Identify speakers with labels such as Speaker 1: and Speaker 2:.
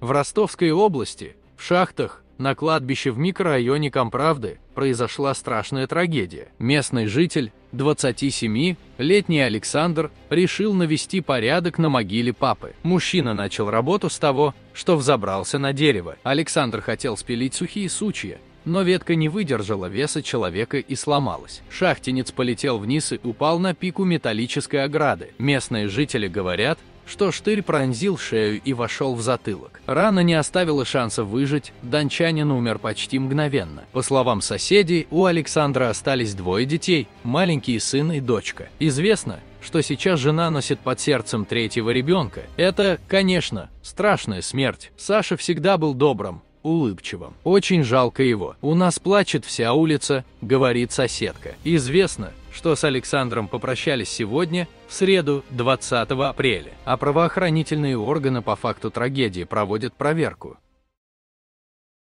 Speaker 1: В Ростовской области, в шахтах, на кладбище в микрорайоне Комправды произошла страшная трагедия. Местный житель, 27-летний Александр, решил навести порядок на могиле папы. Мужчина начал работу с того, что взобрался на дерево. Александр хотел спилить сухие сучья, но ветка не выдержала веса человека и сломалась. Шахтинец полетел вниз и упал на пику металлической ограды. Местные жители говорят, что штырь пронзил шею и вошел в затылок. Рана не оставила шанса выжить, дончанин умер почти мгновенно. По словам соседей, у Александра остались двое детей, маленький сын и дочка. Известно, что сейчас жена носит под сердцем третьего ребенка. Это, конечно, страшная смерть. Саша всегда был добрым, улыбчивым. Очень жалко его. У нас плачет вся улица, говорит соседка. Известно, что с Александром попрощались сегодня, в среду, 20 апреля, а правоохранительные органы по факту трагедии проводят проверку.